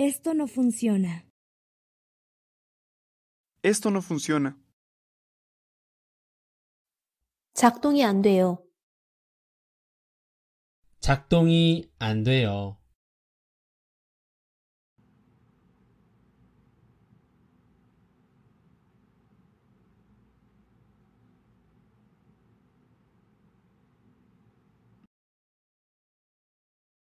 Esto no funciona. Esto no funciona. 작동이 안 돼요. 작동이 안 돼요.